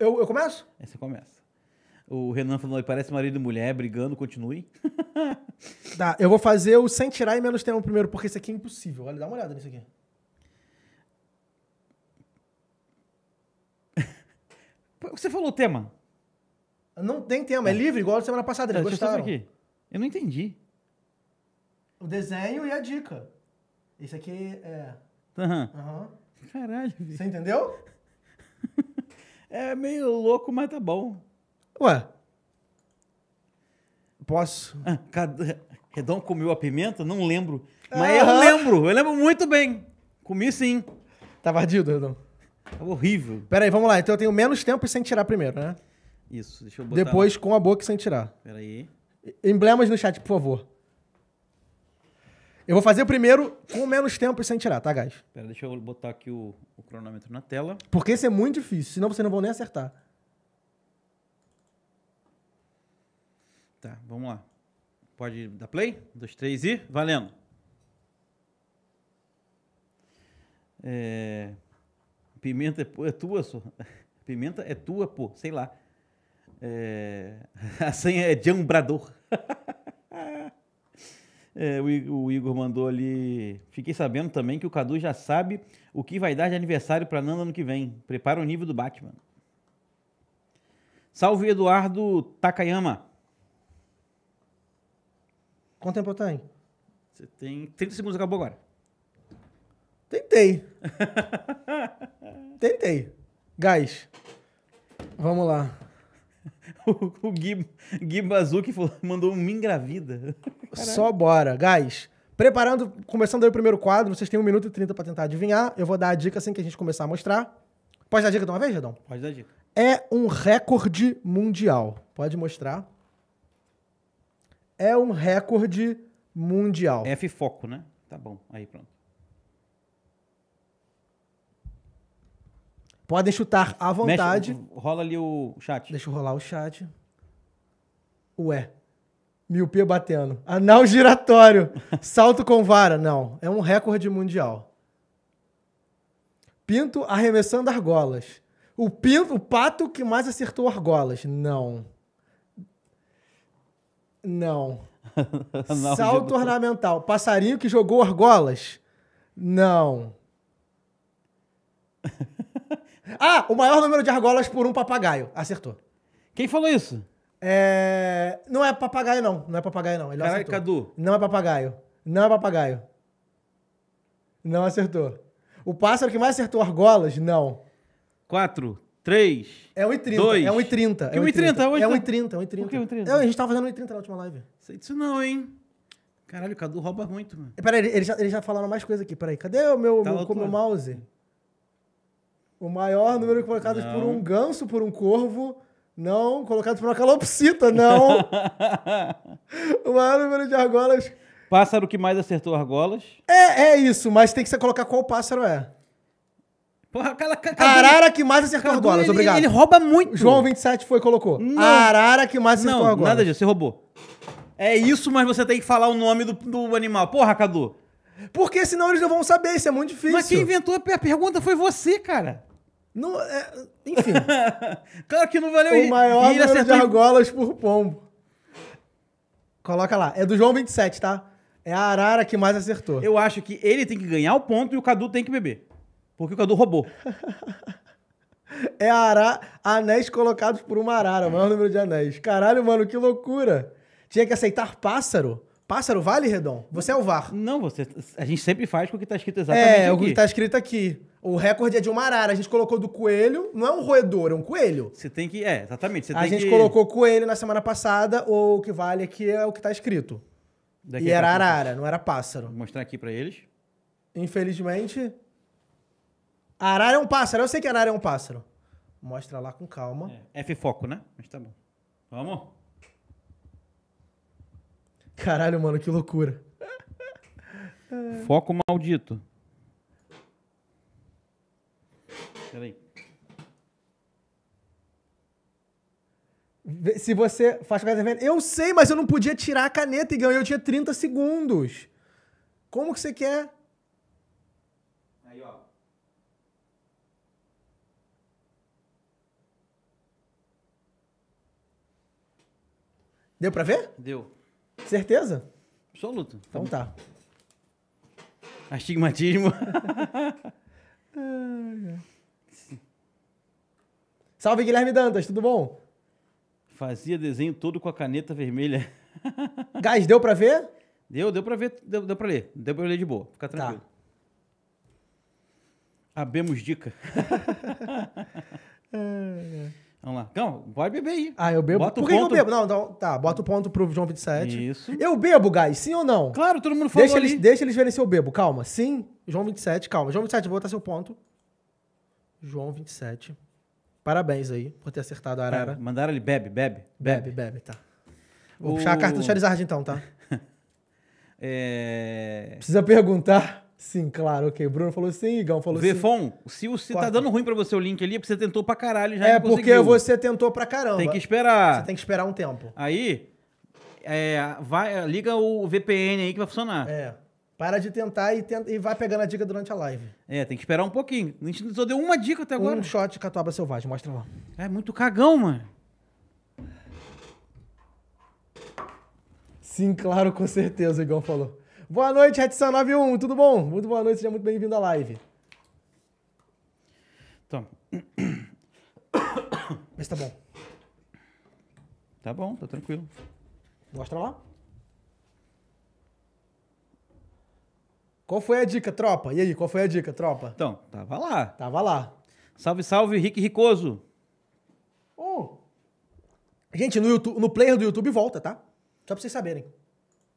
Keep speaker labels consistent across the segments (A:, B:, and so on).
A: Eu, eu começo?
B: Aí é, você começa. O Renan falou, parece marido e mulher, brigando, continue.
A: tá, eu vou fazer o sem tirar e menos tempo primeiro, porque isso aqui é impossível. Olha, dá uma olhada nisso aqui. Você falou o tema. Não tem tema, é, é livre, igual a semana passada. Eles tá, gostaram. Aqui. Eu não entendi. O desenho e a dica. Esse aqui é. Aham. Uhum. Uhum. Caralho. Você entendeu? É meio
B: louco, mas tá bom. Ué. Posso? Ah, Redão comeu a pimenta? Não lembro. Mas eu lembro, eu lembro muito bem. Comi sim. Tá ardido, Redão? É horrível. Pera aí, vamos lá. Então eu tenho menos tempo
A: e sem tirar primeiro, né?
B: Isso, deixa eu botar. Depois
A: com a boca e sem tirar. Pera aí. Emblemas no chat, por favor. Eu vou fazer o primeiro com menos tempo e sem tirar, tá,
B: guys? Pera, deixa eu botar aqui o, o cronômetro na tela.
A: Porque esse é muito difícil, senão vocês não vão nem acertar.
B: Tá, vamos lá. Pode dar play? Um, dois, três e valendo. É... Pimenta é, é tua, só. Pimenta é tua, pô, sei lá. É... A senha é Jambrador. É, o Igor mandou ali. Fiquei sabendo também que o Cadu já sabe o que vai dar de aniversário para Nanda ano que vem. Prepara o nível do Batman. Salve Eduardo Takayama. Quanto tempo eu tenho? Você tem 30 segundos, acabou agora.
A: Tentei. Tentei. Gás. Vamos lá. O, Gui, Gui Bazuki mandou um engravida. Só bora, guys. Preparando, começando aí o primeiro quadro, vocês têm 1 minuto e 30 para tentar adivinhar. Eu vou dar a dica assim que a gente começar a mostrar. Pode dar dica de uma vez, Redão? Pode dar dica. É um recorde mundial. Pode mostrar. É um recorde mundial. F foco, né?
B: Tá bom, aí pronto.
A: Podem chutar à vontade. Mexe, rola ali o chat. Deixa eu rolar o chat. Ué. Miopia batendo. Anal giratório. Salto com vara. Não. É um recorde mundial. Pinto arremessando argolas. O pinto, o pato que mais acertou argolas. Não. Não.
B: Salto
A: ornamental. Passarinho que jogou argolas. Não. Ah, o maior número de argolas por um papagaio. Acertou. Quem falou isso? É... Não é papagaio, não. Não é papagaio, não. Ele Caralho, Cadu. Não é papagaio. Não é papagaio. Não acertou. O pássaro que mais acertou argolas, não. Quatro, três. É, é e trinta. É 1,30. trinta. É 1,30? 1,30. É 1,30. É 1,30. Por que 1,30? É, a gente tava fazendo 1,30 na última live. Sei disso não, hein?
B: Caralho, o Cadu rouba muito, mano.
A: Peraí, eles já, já falaram mais coisa aqui. Peraí, cadê o meu, Tá meu, meu mouse? O maior número colocado por um ganso, por um corvo, não colocado por uma calopsita, não. o maior número de argolas.
B: Pássaro que mais acertou argolas.
A: É, é isso, mas tem que você colocar qual pássaro é. Porra, aquela Arara que mais acertou argolas, ele, obrigado. Ele rouba muito. João 27 foi colocou. Não. Arara
B: que mais acertou não, argolas. Nada disso, você roubou. É isso, mas você tem que falar o nome do, do animal. Porra, Cadu. Porque senão eles não vão saber, isso é muito difícil. Mas quem inventou a pergunta foi você, cara
A: no é, enfim.
B: claro que não valeu O maior número de argolas por pombo. Coloca
A: lá. É do João 27, tá? É a Arara que mais acertou. Eu acho que ele tem que ganhar o ponto e o Cadu tem que beber. Porque o Cadu roubou. é a anéis colocados por uma arara, o maior número de anéis. Caralho, mano, que loucura. Tinha que aceitar pássaro. Pássaro vale, Redon? Você é o VAR. Não, você. A gente sempre faz com o que tá escrito é, exatamente é, aqui. É, o que tá escrito aqui. O recorde é de uma arara. A gente colocou do coelho. Não é um roedor, é um coelho.
B: Você tem que. É, exatamente. Você a gente que... colocou
A: coelho na semana passada, ou o que vale aqui é o que tá
B: escrito. Daqui e era arara, não era pássaro. Vou mostrar aqui para eles.
A: Infelizmente. Arara é um pássaro. Eu sei que arara é um pássaro. Mostra lá com calma.
B: É. F foco, né? Mas tá bom. Vamos?
A: Caralho, mano, que loucura.
B: Foco maldito. Peraí.
A: Se você faz com a Eu sei, mas eu não podia tirar a caneta, Igão. Eu tinha 30 segundos. Como que você quer?
B: Aí, ó. Deu pra ver? Deu.
A: Certeza? Absoluto. Então tá.
B: Astigmatismo. Salve, Guilherme Dantas, tudo bom? Fazia desenho todo com a caneta vermelha. Gás, deu pra ver? Deu, deu pra ver, deu, deu pra ler. Deu pra ler de boa, fica tá. tranquilo. Tá. Abemos dica.
A: é.
B: Vamos lá. Então, pode beber aí. Ah, eu bebo. Bota Por que, ponto... eu bebo? Não, não,
A: tá. Bota o ponto pro João 27. Isso. Eu bebo, guys, sim ou não?
B: Claro, todo mundo falou deixa ali. Eles,
A: deixa eles verem se eu bebo. Calma. Sim, João 27, calma. João 27, vou botar seu ponto. João 27. Parabéns aí por
B: ter acertado a arara. Ah, mandaram ele bebe, bebe, bebe. Bebe, bebe, tá. Vou o... puxar a carta do Charizard então, tá? é... Precisa
A: perguntar? Sim, claro, ok. Bruno falou sim, Igão falou Vefon, sim. se você tá
B: dando ruim pra você o link ali, é porque você tentou pra caralho já É porque você tentou pra caramba. Tem que esperar. Você tem que esperar um tempo. Aí, é, vai, liga o VPN aí que vai funcionar. É.
A: Para de tentar e, tenta, e vai pegando a dica durante a live.
B: É, tem que esperar um pouquinho. A gente só deu uma dica até agora. Um
A: shot de catuaba selvagem, mostra lá. É muito cagão, mano. Sim, claro, com certeza, o falou. Boa noite, Redson 91, tudo bom? Muito boa noite, seja muito bem-vindo à
B: live. Toma. Vê se tá bom. Tá bom, tá tranquilo. Mostra lá.
A: Qual foi a dica, tropa? E aí, qual foi a dica, tropa? Então, tava lá. Tava lá. Salve, salve, Rick Ricoso. Oh. Gente, no, YouTube, no player do YouTube volta, tá? Só pra vocês saberem.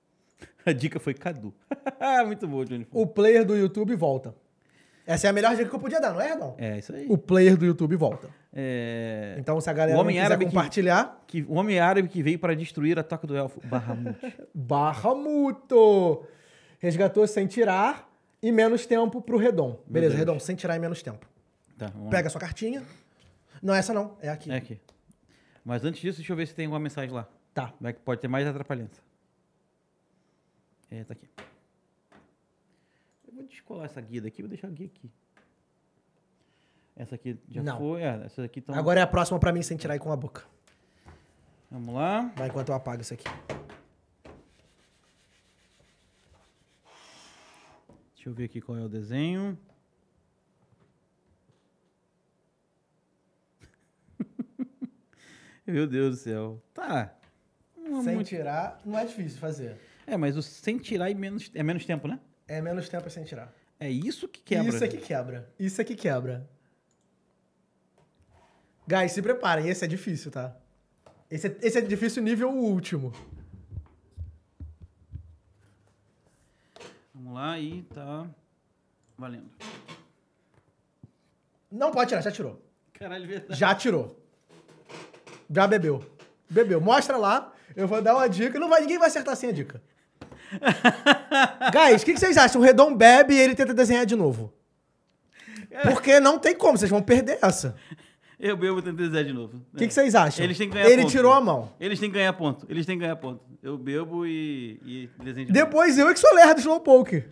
B: A dica foi Cadu. Muito bom, Johnny.
A: O player do YouTube volta. Essa é a melhor dica que eu podia dar, não é, Hernão? É, isso aí. O player do YouTube volta. É... Então, se a galera o homem quiser árabe
B: compartilhar... Que, que, o homem árabe que veio para destruir a Toca do Elfo. Barramut.
A: Barramuto! Resgatou sem tirar e menos tempo pro Redom. Beleza, Redom, sem tirar e menos tempo.
B: Tá, Pega a sua
A: cartinha. Não, essa não, é aqui.
B: É aqui. Mas antes disso, deixa eu ver se tem alguma mensagem lá. Tá. que pode ter mais atrapalhança. É, tá aqui. Eu vou descolar essa guia daqui, vou deixar a guia aqui. Essa aqui já não. foi. É, essa aqui tão... Tá Agora é a próxima pra mim sem tirar e com a boca. Vamos lá. Vai enquanto eu apago isso aqui. Deixa eu ver aqui qual é o desenho. Meu Deus do céu. Tá. Não sem muito... tirar, não é difícil fazer. É, mas o sem tirar menos, é menos tempo, né? É menos tempo sem tirar. É isso que quebra. Isso é que quebra. Isso é que quebra. Guys, se preparem.
A: Esse é difícil, tá? Esse é, esse é difícil nível último.
B: Vamos lá e tá valendo.
A: Não pode tirar, já tirou.
B: Caralho, é verdade. Já
A: tirou. Já bebeu. Bebeu. Mostra lá. Eu vou dar uma dica. Não vai, ninguém vai acertar sem a dica. Guys, o que, que, vocês acham? O Redon bebe e ele tenta desenhar de novo. Porque não tem como, vocês vão perder essa.
B: Eu bebo e tento desenhar de novo. O que, que, vocês acham? Eles têm que ganhar ele ponto. Ele tirou a mão. Eles têm que ganhar ponto. Eles têm que ganhar ponto. Eu bebo e, e desenho de Depois eu é que sou lerdo
A: slow poker.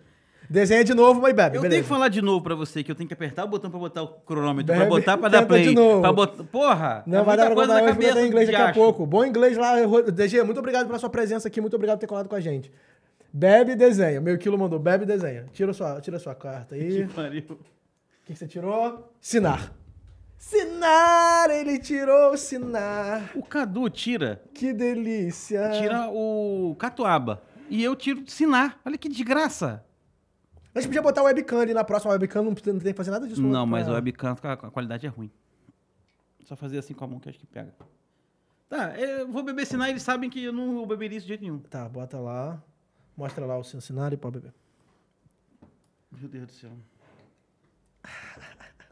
A: Desenha de novo, mas bebe. Eu beleza. tenho que
B: falar de novo pra você que eu tenho que apertar o botão pra botar o cronômetro, bebe, pra botar pra dar play. De novo. Pra bot... Porra! Não, é vai dar pra botar, na cabeça, botar em inglês daqui acho. a
A: pouco. Bom inglês lá, DG. Muito obrigado pela sua presença aqui, muito obrigado por ter colado com a gente. Bebe e desenha. Meu quilo mandou, bebe e desenha. Tira sua, tira sua carta aí. Que pariu. O que, que você tirou? Sinar. Sinar, ele tirou o Sinar. O Cadu tira. Que delícia. Tira o Catuaba. E eu tiro o Sinar. Olha que desgraça. A gente podia botar o webcam ali na próxima. webcam não, tem que fazer nada disso. Não, né? mas o
B: webcam, a qualidade é ruim. Só fazer assim com a mão que acho que pega. Tá, eu vou beber Sinar. Eles sabem que eu não beberia isso de jeito nenhum. Tá, bota
A: lá. Mostra lá o Sinar e pode beber. Meu Deus do céu.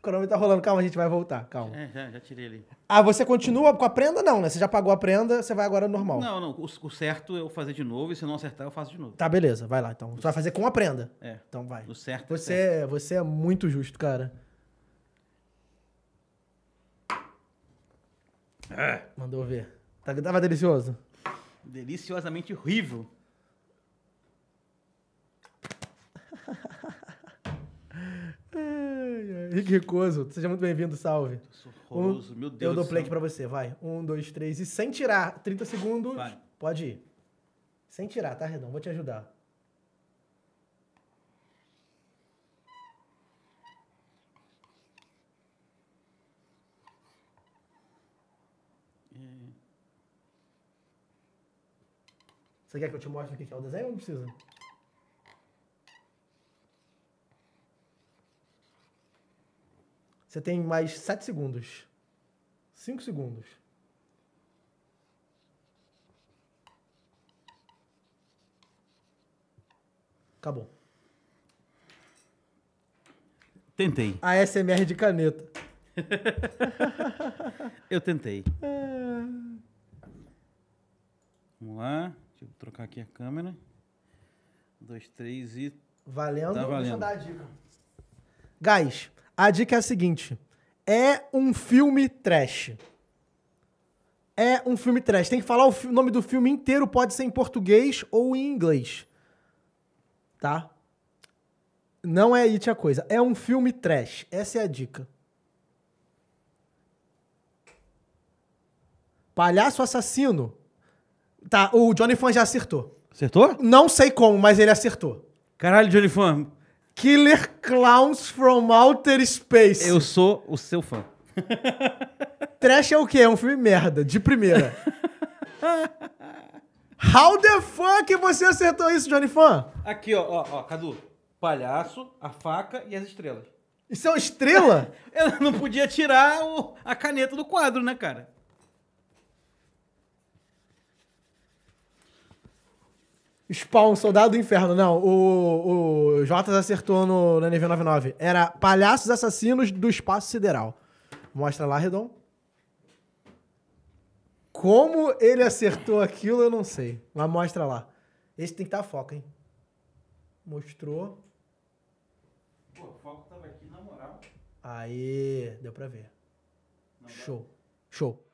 A: O cronômetro tá rolando. Calma, a gente vai voltar. Calma. É, já, já tirei ele. Ah, você continua com a prenda? Não, né? Você já pagou a prenda, você vai agora normal.
B: Não, não. O, certo certo é eu fazer de novo e se não acertar, eu faço de novo. Tá, beleza. Vai lá, então. Você vai fazer com a prenda. É. Então vai. O certo é você, é
A: certo. Você é muito justo, cara.
B: É. Mandou ver. Tá, tava delicioso? Deliciosamente horrível.
A: Rick Ricoso, seja muito bem-vindo, salve. Eu sou um, meu Deus. Eu dou play aqui pra você, vai. Um, dois, três e sem tirar. 30 segundos. Vai. Pode ir. Sem tirar, tá, Redão? Vou te ajudar. É. Você quer que eu te mostre o que é o desenho ou não precisa? Você tem mais 7 segundos. 5 segundos.
B: Acabou. Tentei.
A: A SMR de caneta.
B: eu tentei.
A: É...
B: Vamos lá. Deixa eu trocar aqui a câmera. Um, dois, três e. Valendo, tá valendo. deixa eu dar a
A: dica. Gás. A dica é a seguinte: é um filme trash. É um filme trash. Tem que falar o nome do filme inteiro, pode ser em português ou em inglês. Tá? Não é it a coisa. É um filme trash. Essa é a dica. Palhaço assassino. Tá, o Johnny Fan já acertou. Acertou? Não sei como, mas ele acertou. Caralho, Johnny Fan, Killer Clowns from Outer Space. Eu
B: sou o seu fã.
A: Trash é o quê? É um filme merda, de primeira.
B: How the fuck você acertou isso, Johnny Fan? Aqui, ó, ó, ó, Cadu. Palhaço, a faca e as estrelas. Isso é uma estrela? Ela não podia tirar o, a caneta do quadro, né, cara?
A: Spawn, Soldado do Inferno. Não, o, o Jotas acertou no, na NV99. Era Palhaços Assassinos do Espaço Sideral. Mostra lá, Redon. Como ele acertou aquilo, eu não sei. Mas mostra lá. Esse tem que estar tá foco, hein? Mostrou.
B: Pô, o foco tava aqui, na moral.
A: Aí, deu pra ver. Não Show. Dá. Show.